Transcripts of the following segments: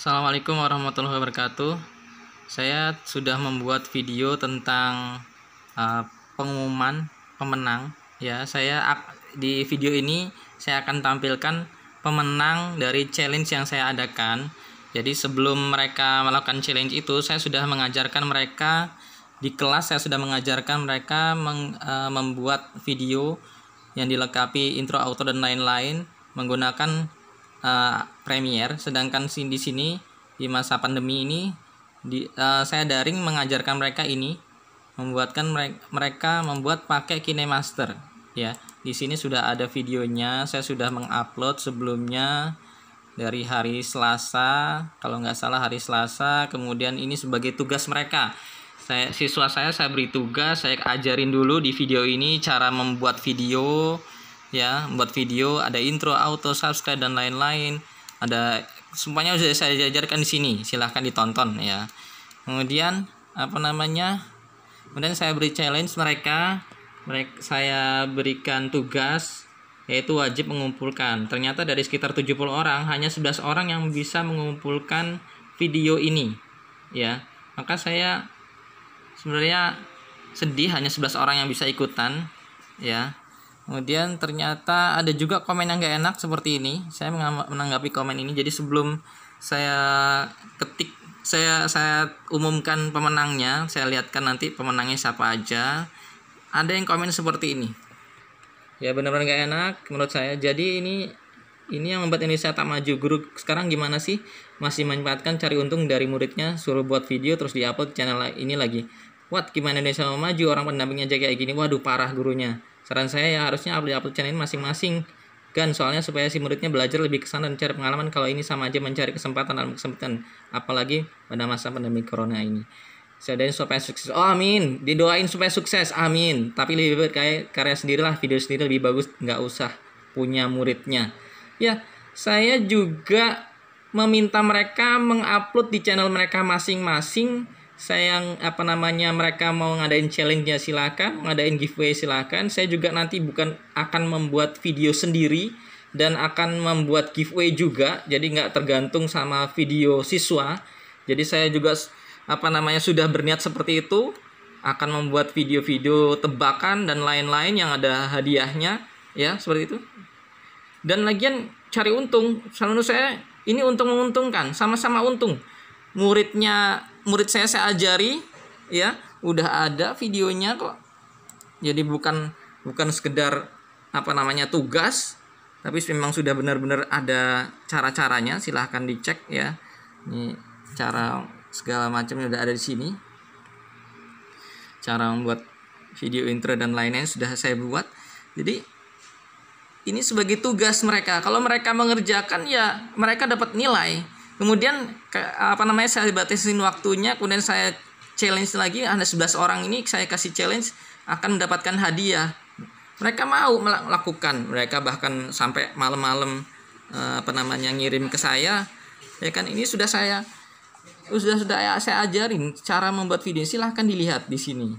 Assalamualaikum warahmatullahi wabarakatuh. Saya sudah membuat video tentang uh, pengumuman pemenang. Ya, saya di video ini saya akan tampilkan pemenang dari challenge yang saya adakan. Jadi sebelum mereka melakukan challenge itu, saya sudah mengajarkan mereka di kelas saya sudah mengajarkan mereka meng, uh, membuat video yang dilengkapi intro, auto dan lain-lain menggunakan uh, premier sedangkan di sini di masa pandemi ini di, uh, saya daring mengajarkan mereka ini membuatkan mereka, mereka membuat pakai KineMaster ya di sini sudah ada videonya saya sudah mengupload sebelumnya dari hari Selasa kalau nggak salah hari Selasa kemudian ini sebagai tugas mereka saya siswa saya saya beri tugas saya ajarin dulu di video ini cara membuat video ya buat video ada intro auto subscribe dan lain-lain ada semuanya sudah saya jajarkan di sini silahkan ditonton ya kemudian apa namanya kemudian saya beri challenge mereka mereka saya berikan tugas yaitu wajib mengumpulkan. Ternyata dari sekitar 70 orang hanya 11 orang yang bisa mengumpulkan video ini. Ya. Maka saya sebenarnya sedih hanya 11 orang yang bisa ikutan ya. Kemudian ternyata ada juga komen yang gak enak seperti ini. Saya menanggapi komen ini. Jadi sebelum saya ketik, saya saya umumkan pemenangnya. Saya lihatkan nanti pemenangnya siapa aja. Ada yang komen seperti ini. Ya benar-benar gak enak menurut saya. Jadi ini ini yang membuat Indonesia tak maju. Guru sekarang gimana sih? Masih manfaatkan cari untung dari muridnya, suruh buat video terus diupload channel ini lagi. What gimana Indonesia mau maju orang pendampingnya aja kayak gini? Waduh parah gurunya Saran saya ya harusnya upload-upload channel ini masing-masing kan soalnya supaya si muridnya belajar lebih kesan dan cari pengalaman kalau ini sama aja mencari kesempatan dalam kesempatan apalagi pada masa pandemi corona ini saya doain supaya sukses oh amin didoain supaya sukses amin tapi lebih baik kayak karya sendirilah video sendiri lebih bagus nggak usah punya muridnya ya saya juga meminta mereka mengupload di channel mereka masing-masing sayang apa namanya mereka mau ngadain challenge-nya silakan, ngadain giveaway silakan. Saya juga nanti bukan akan membuat video sendiri dan akan membuat giveaway juga. Jadi nggak tergantung sama video siswa. Jadi saya juga apa namanya sudah berniat seperti itu akan membuat video-video tebakan dan lain-lain yang ada hadiahnya ya seperti itu. Dan lagian cari untung. selalu saya ini untung menguntungkan, sama-sama untung muridnya murid saya saya ajari ya udah ada videonya kok jadi bukan bukan sekedar apa namanya tugas tapi memang sudah benar-benar ada cara-caranya silahkan dicek ya ini cara segala macam sudah ada di sini cara membuat video intro dan lain-lain sudah saya buat jadi ini sebagai tugas mereka kalau mereka mengerjakan ya mereka dapat nilai kemudian ke, apa namanya saya batasin waktunya kemudian saya challenge lagi ada 11 orang ini saya kasih challenge akan mendapatkan hadiah mereka mau melakukan mereka bahkan sampai malam-malam eh, apa namanya ngirim ke saya ya kan ini sudah saya sudah sudah saya ajarin cara membuat video silahkan dilihat di sini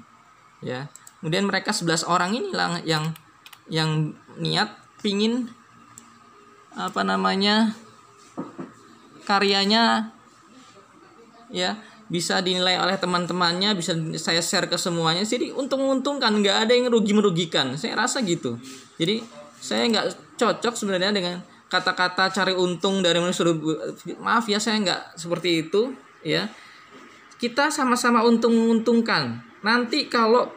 ya kemudian mereka 11 orang ini yang yang niat pingin apa namanya karyanya ya bisa dinilai oleh teman-temannya bisa saya share ke semuanya jadi untung-untungkan nggak ada yang rugi merugikan saya rasa gitu jadi saya nggak cocok sebenarnya dengan kata-kata cari untung dari menurut maaf ya saya nggak seperti itu ya kita sama-sama untung-untungkan nanti kalau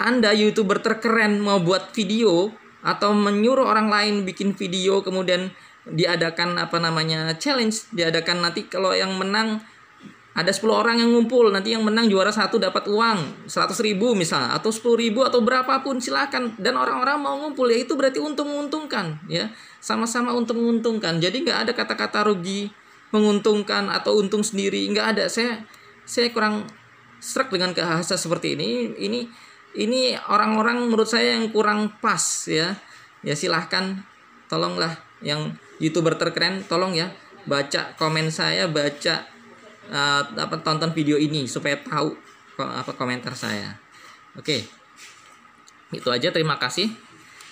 anda youtuber terkeren mau buat video atau menyuruh orang lain bikin video kemudian diadakan apa namanya challenge diadakan nanti kalau yang menang ada 10 orang yang ngumpul nanti yang menang juara satu dapat uang 100 ribu misalnya atau 10 ribu atau berapapun silakan dan orang-orang mau ngumpul ya itu berarti untung menguntungkan ya sama-sama untung menguntungkan jadi nggak ada kata-kata rugi menguntungkan atau untung sendiri nggak ada saya saya kurang serak dengan kehasa seperti ini ini ini orang-orang menurut saya yang kurang pas ya ya silahkan tolonglah yang youtuber terkeren tolong ya baca komen saya baca uh, apa tonton video ini supaya tahu apa komentar saya oke okay. itu aja terima kasih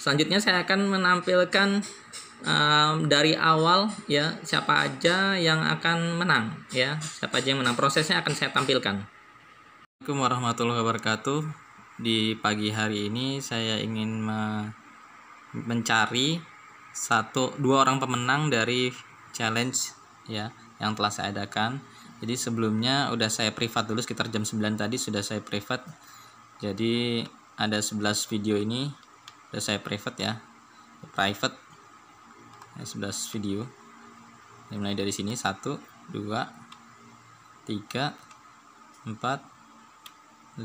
selanjutnya saya akan menampilkan um, dari awal ya siapa aja yang akan menang ya siapa aja yang menang prosesnya akan saya tampilkan Assalamualaikum warahmatullahi wabarakatuh di pagi hari ini saya ingin me mencari satu dua orang pemenang dari challenge ya yang telah saya adakan. Jadi sebelumnya udah saya privat dulu sekitar jam 9 tadi sudah saya privat. Jadi ada 11 video ini udah saya privat ya. Private. Ya, 11 video. Ini mulai dari sini 1 2 3 4 5 6 7 8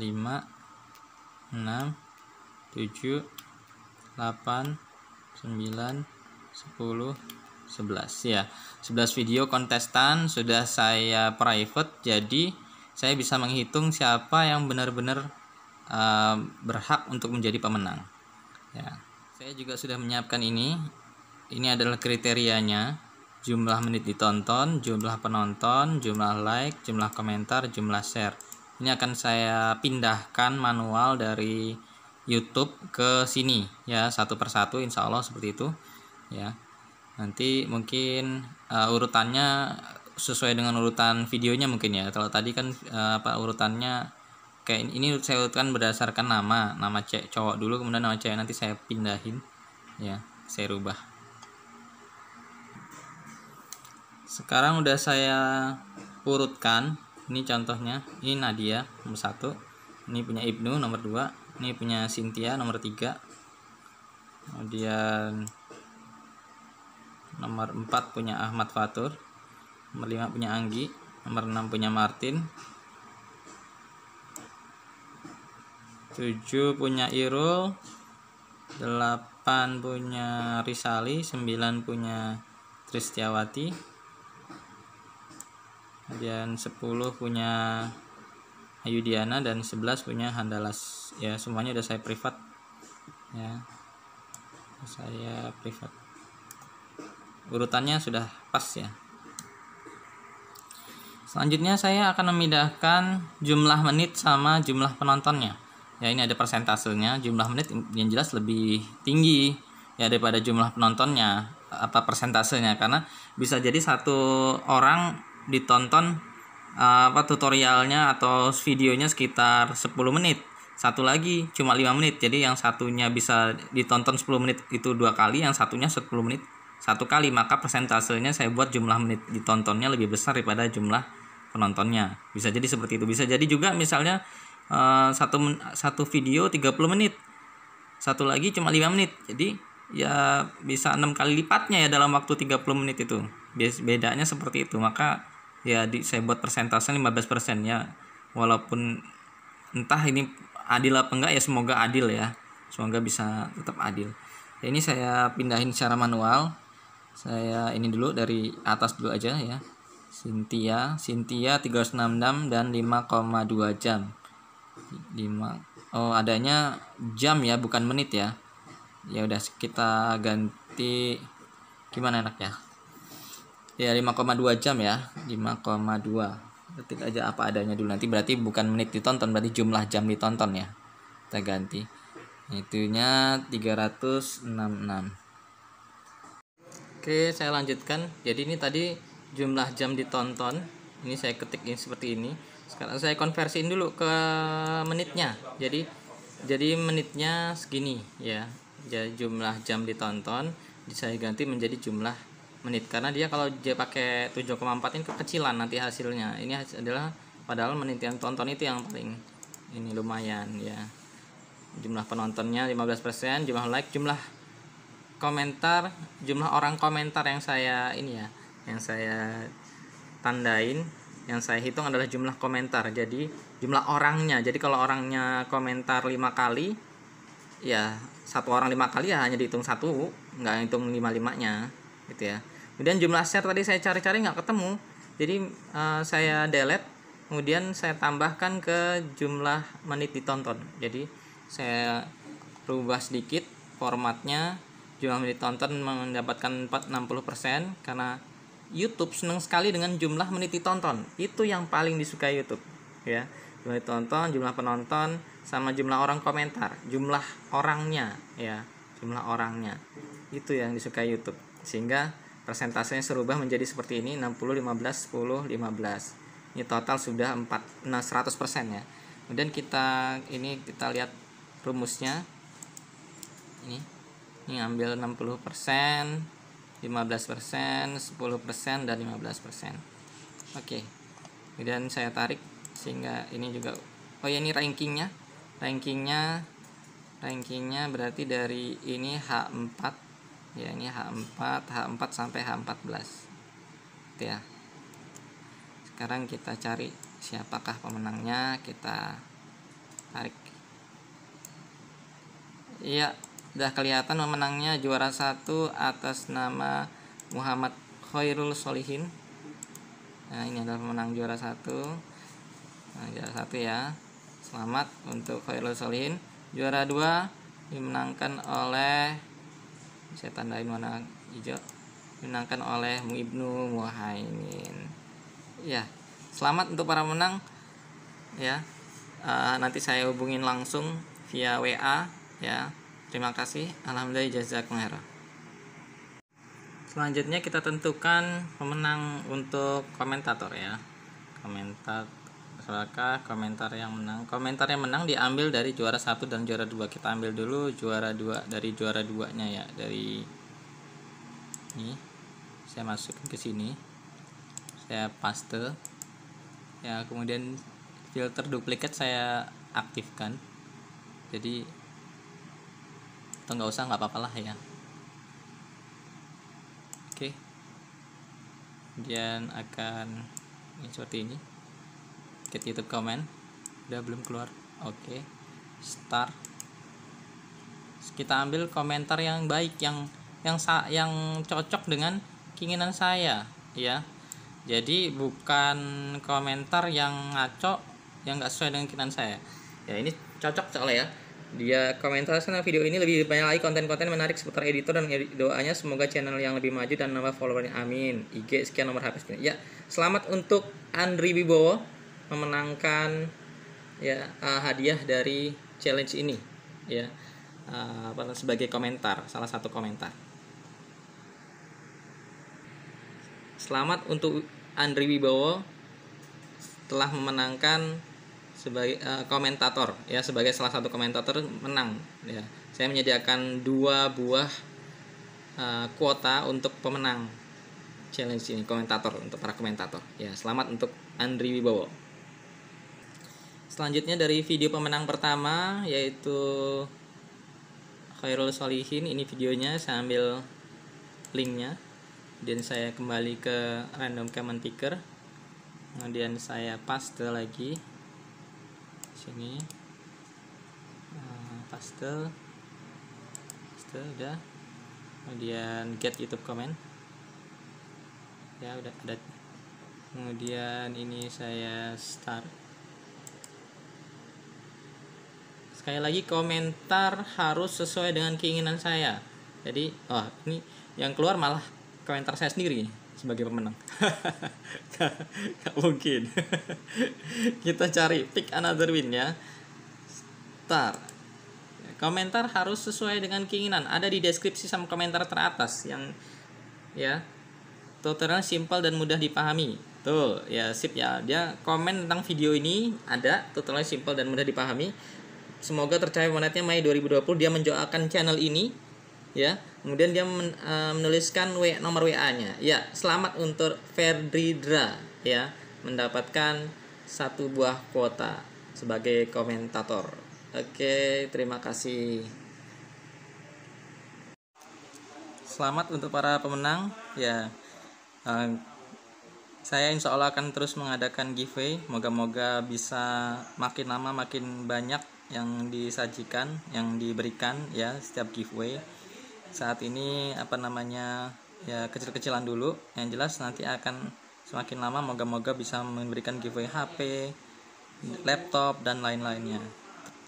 9 10 10 11 ya 11 video kontestan sudah saya private jadi saya bisa menghitung siapa yang benar-benar uh, berhak untuk menjadi pemenang ya saya juga sudah menyiapkan ini ini adalah kriterianya jumlah menit ditonton jumlah penonton jumlah like jumlah komentar jumlah share ini akan saya pindahkan manual dari YouTube ke sini ya satu persatu insya Allah seperti itu ya nanti mungkin uh, urutannya sesuai dengan urutan videonya mungkin ya kalau tadi kan uh, apa urutannya kayak ini saya urutkan berdasarkan nama nama cek cowok dulu kemudian nama cewek nanti saya pindahin ya saya rubah sekarang udah saya urutkan ini contohnya ini Nadia nomor satu ini punya Ibnu nomor 2 ini punya Cynthia nomor 3 kemudian nomor 4 punya Ahmad Fatur nomor 5 punya Anggi nomor 6 punya Martin 7 punya Irul 8 punya Risali 9 punya Tristiawati kemudian 10 punya Ayudiana dan 11 punya Handalas ya semuanya udah saya privat ya saya privat urutannya sudah pas ya selanjutnya saya akan memindahkan jumlah menit sama jumlah penontonnya ya ini ada persentasenya jumlah menit yang jelas lebih tinggi ya daripada jumlah penontonnya apa persentasenya karena bisa jadi satu orang ditonton eh, apa tutorialnya atau videonya sekitar 10 menit satu lagi cuma 5 menit jadi yang satunya bisa ditonton 10 menit itu dua kali yang satunya 10 menit satu kali maka persentasenya saya buat jumlah menit ditontonnya lebih besar daripada jumlah penontonnya bisa jadi seperti itu bisa jadi juga misalnya eh, satu satu video 30 menit satu lagi cuma 5 menit jadi ya bisa enam kali lipatnya ya dalam waktu 30 menit itu bedanya seperti itu maka ya di, saya buat persentase 15% ya walaupun entah ini adil apa enggak ya semoga adil ya semoga bisa tetap adil ya, ini saya pindahin secara manual saya ini dulu dari atas dulu aja ya Cynthia Cynthia 366 dan 5,2 jam 5 oh adanya jam ya bukan menit ya ya udah kita ganti gimana enaknya ya 5,2 jam ya 5,2 ketik aja apa adanya dulu nanti berarti bukan menit ditonton berarti jumlah jam ditonton ya kita ganti itunya 366 Oke, saya lanjutkan. Jadi ini tadi jumlah jam ditonton. Ini saya ketik ini seperti ini. Sekarang saya konversiin dulu ke menitnya. Jadi jadi menitnya segini ya. Jadi jumlah jam ditonton saya ganti menjadi jumlah menit karena dia kalau dia pakai 7,4 ini kekecilan nanti hasilnya. Ini adalah padahal menit yang tonton itu yang paling ini lumayan ya. Jumlah penontonnya 15%, jumlah like, jumlah komentar jumlah orang komentar yang saya ini ya yang saya tandain yang saya hitung adalah jumlah komentar jadi jumlah orangnya jadi kalau orangnya komentar lima kali ya satu orang lima kali ya hanya dihitung satu nggak hitung lima limanya gitu ya kemudian jumlah share tadi saya cari-cari nggak ketemu jadi uh, saya delete kemudian saya tambahkan ke jumlah menit ditonton jadi saya rubah sedikit formatnya jumlah menit tonton mendapatkan 60% karena YouTube senang sekali dengan jumlah menit ditonton itu yang paling disukai YouTube ya jumlah ditonton jumlah penonton sama jumlah orang komentar jumlah orangnya ya jumlah orangnya itu yang disukai YouTube sehingga persentasenya serubah menjadi seperti ini 60 15 10 15 ini total sudah 4 nah 100% ya kemudian kita ini kita lihat rumusnya ini ini ambil 60 persen 15 persen 10 persen dan 15 persen oke kemudian saya tarik sehingga ini juga oh ya ini rankingnya rankingnya rankingnya berarti dari ini H4 ya ini H4 H4 sampai H14 gitu ya sekarang kita cari siapakah pemenangnya kita tarik iya udah kelihatan pemenangnya juara satu atas nama Muhammad Khairul Solihin nah ini adalah pemenang juara satu nah, juara satu ya selamat untuk Khairul Solihin juara dua dimenangkan oleh saya tandain warna hijau dimenangkan oleh Muibnu Muhaimin ya selamat untuk para menang ya uh, nanti saya hubungin langsung via WA ya Terima kasih. Alhamdulillah jazakumullah. Selanjutnya kita tentukan pemenang untuk komentator ya. Komentar silakan komentar yang menang. Komentar yang menang diambil dari juara 1 dan juara 2. Kita ambil dulu juara 2 dari juara 2-nya ya, dari ini. Saya masuk ke sini. Saya paste. Ya, kemudian filter duplikat saya aktifkan. Jadi atau nggak usah nggak apa-apa lah ya oke kemudian akan ini seperti ini get YouTube comment udah belum keluar oke start kita ambil komentar yang baik yang yang yang cocok dengan keinginan saya ya jadi bukan komentar yang ngaco yang nggak sesuai dengan keinginan saya ya ini cocok soalnya ya dia komentar sana video ini lebih banyak lagi konten-konten menarik seputar editor dan doanya semoga channel yang lebih maju dan nambah followernya. Amin. IG sekian nomor HP sekian. Ya, selamat untuk Andri Wibowo memenangkan ya uh, hadiah dari challenge ini ya. Uh, sebagai komentar, salah satu komentar. Selamat untuk Andri Wibowo telah memenangkan sebagai uh, komentator ya sebagai salah satu komentator menang ya saya menyediakan dua buah uh, kuota untuk pemenang challenge ini komentator untuk para komentator ya selamat untuk Andri Wibowo selanjutnya dari video pemenang pertama yaitu Khairul Solihin ini videonya saya ambil linknya dan saya kembali ke random comment picker kemudian saya paste lagi sini uh, pastel pastel udah kemudian get YouTube comment ya udah ada kemudian ini saya start sekali lagi komentar harus sesuai dengan keinginan saya jadi oh ini yang keluar malah komentar saya sendiri sebagai pemenang nggak mungkin kita cari pick another win ya star komentar harus sesuai dengan keinginan ada di deskripsi sama komentar teratas yang ya Tutorial simpel dan mudah dipahami tuh ya sip ya dia komen tentang video ini ada tutorial simpel dan mudah dipahami semoga tercapai monetnya Mei 2020 dia menjoakan channel ini ya kemudian dia men, uh, menuliskan w, nomor wa nya ya selamat untuk Ferdridra ya mendapatkan satu buah kuota sebagai komentator oke terima kasih selamat untuk para pemenang ya uh, saya insya Allah akan terus mengadakan giveaway moga-moga bisa makin lama makin banyak yang disajikan yang diberikan ya setiap giveaway saat ini apa namanya ya kecil-kecilan dulu yang jelas nanti akan semakin lama moga-moga bisa memberikan giveaway HP laptop dan lain-lainnya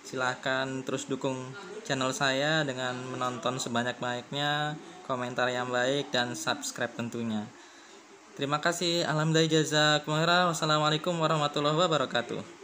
silahkan terus dukung channel saya dengan menonton sebanyak-banyaknya komentar yang baik dan subscribe tentunya terima kasih alhamdulillah jazakumullah wassalamualaikum warahmatullahi wabarakatuh